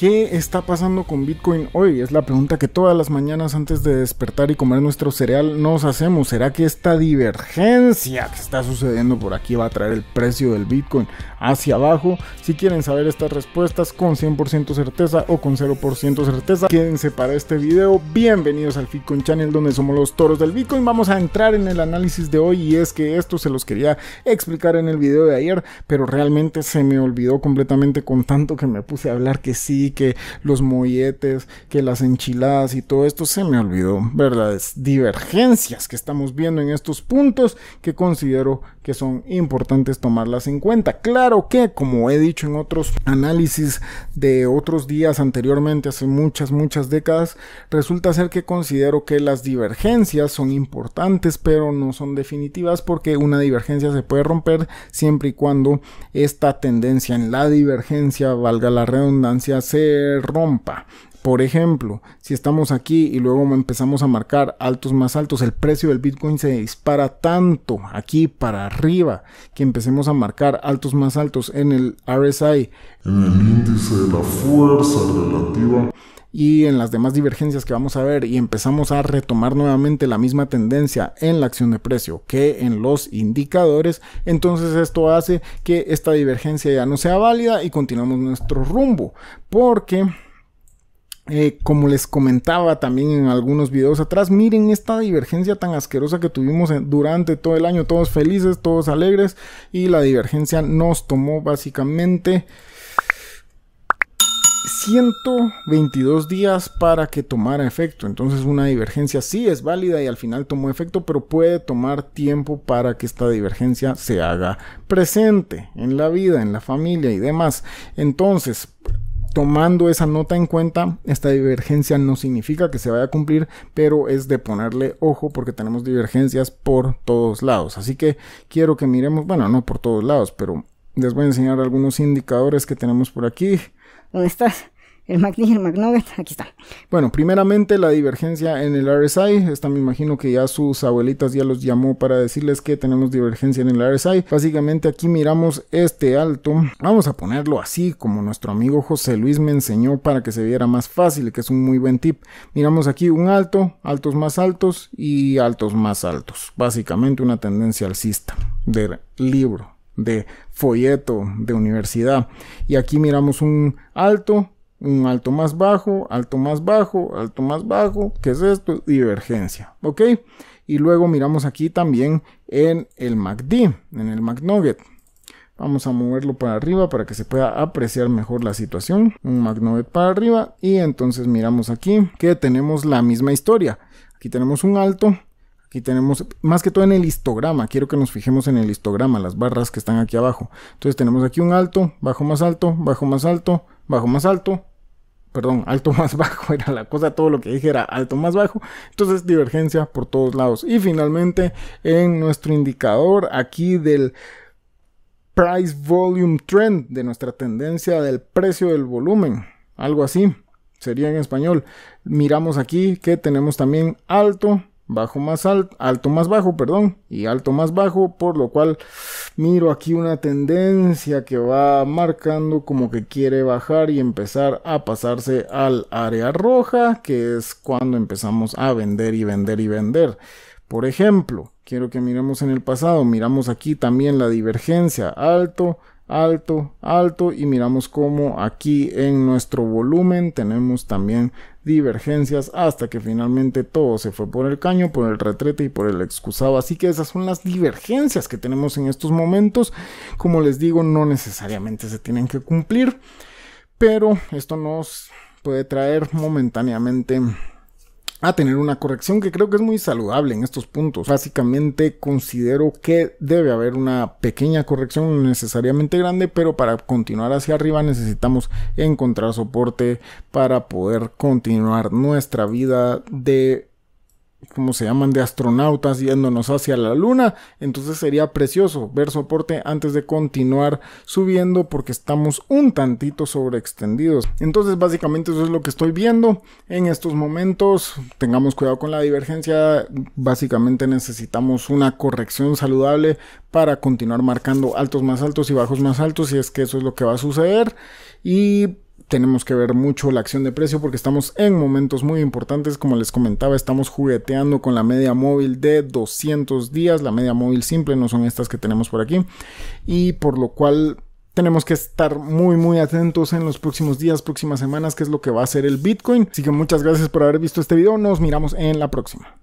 ¿Qué está pasando con Bitcoin hoy? Es la pregunta que todas las mañanas antes de despertar y comer nuestro cereal nos hacemos. ¿Será que esta divergencia que está sucediendo por aquí va a traer el precio del Bitcoin hacia abajo? Si quieren saber estas respuestas con 100% certeza o con 0% certeza, quédense para este video. Bienvenidos al Bitcoin Channel donde somos los toros del Bitcoin. Vamos a entrar en el análisis de hoy y es que esto se los quería explicar en el video de ayer, pero realmente se me olvidó completamente con tanto que me puse a hablar que sí que los molletes, que las enchiladas y todo esto se me olvidó, verdades divergencias que estamos viendo en estos puntos que considero que son importantes tomarlas en cuenta. Claro que, como he dicho en otros análisis de otros días anteriormente, hace muchas, muchas décadas, resulta ser que considero que las divergencias son importantes, pero no son definitivas porque una divergencia se puede romper siempre y cuando esta tendencia en la divergencia, valga la redundancia, se rompa. Por ejemplo, si estamos aquí y luego empezamos a marcar altos más altos, el precio del Bitcoin se dispara tanto aquí para arriba que empecemos a marcar altos más altos en el RSI, en el índice de la fuerza relativa y en las demás divergencias que vamos a ver y empezamos a retomar nuevamente la misma tendencia en la acción de precio que en los indicadores, entonces esto hace que esta divergencia ya no sea válida y continuamos nuestro rumbo, porque... Eh, como les comentaba también en algunos videos atrás, miren esta divergencia tan asquerosa que tuvimos durante todo el año, todos felices, todos alegres, y la divergencia nos tomó básicamente 122 días para que tomara efecto. Entonces una divergencia sí es válida y al final tomó efecto, pero puede tomar tiempo para que esta divergencia se haga presente en la vida, en la familia y demás. Entonces, tomando esa nota en cuenta, esta divergencia no significa que se vaya a cumplir, pero es de ponerle ojo porque tenemos divergencias por todos lados. Así que quiero que miremos, bueno, no por todos lados, pero les voy a enseñar algunos indicadores que tenemos por aquí. ¿Dónde estás? El McNeil, el McNugget, aquí está. Bueno, primeramente la divergencia en el RSI. Esta me imagino que ya sus abuelitas ya los llamó para decirles que tenemos divergencia en el RSI. Básicamente aquí miramos este alto. Vamos a ponerlo así como nuestro amigo José Luis me enseñó para que se viera más fácil, que es un muy buen tip. Miramos aquí un alto, altos más altos y altos más altos. Básicamente una tendencia alcista del libro de folleto de universidad. Y aquí miramos un alto, un alto más bajo, alto más bajo, alto más bajo, ¿qué es esto? Divergencia, ¿ok? Y luego miramos aquí también en el MACD, en el McNugget. Vamos a moverlo para arriba para que se pueda apreciar mejor la situación. Un McNugget para arriba y entonces miramos aquí que tenemos la misma historia. Aquí tenemos un alto, Aquí tenemos, más que todo en el histograma, quiero que nos fijemos en el histograma, las barras que están aquí abajo. Entonces tenemos aquí un alto, bajo más alto, bajo más alto, bajo más alto, perdón, alto más bajo era la cosa, todo lo que dije era alto más bajo, entonces divergencia por todos lados. Y finalmente en nuestro indicador aquí del Price Volume Trend, de nuestra tendencia del precio del volumen, algo así sería en español. Miramos aquí que tenemos también alto, bajo más alto, alto más bajo, perdón, y alto más bajo, por lo cual miro aquí una tendencia que va marcando como que quiere bajar y empezar a pasarse al área roja, que es cuando empezamos a vender y vender y vender. Por ejemplo, quiero que miremos en el pasado, miramos aquí también la divergencia alto, alto, alto y miramos como aquí en nuestro volumen tenemos también divergencias hasta que finalmente todo se fue por el caño, por el retrete y por el excusado. Así que esas son las divergencias que tenemos en estos momentos. Como les digo, no necesariamente se tienen que cumplir, pero esto nos puede traer momentáneamente a tener una corrección que creo que es muy saludable en estos puntos. Básicamente considero que debe haber una pequeña corrección, no necesariamente grande, pero para continuar hacia arriba necesitamos encontrar soporte para poder continuar nuestra vida de como se llaman, de astronautas yéndonos hacia la luna. Entonces sería precioso ver soporte antes de continuar subiendo porque estamos un tantito extendidos Entonces básicamente eso es lo que estoy viendo en estos momentos. Tengamos cuidado con la divergencia. Básicamente necesitamos una corrección saludable para continuar marcando altos más altos y bajos más altos. Y es que eso es lo que va a suceder. Y tenemos que ver mucho la acción de precio porque estamos en momentos muy importantes. Como les comentaba, estamos jugueteando con la media móvil de 200 días. La media móvil simple no son estas que tenemos por aquí. Y por lo cual tenemos que estar muy muy atentos en los próximos días, próximas semanas, qué es lo que va a ser el Bitcoin. Así que muchas gracias por haber visto este video. Nos miramos en la próxima.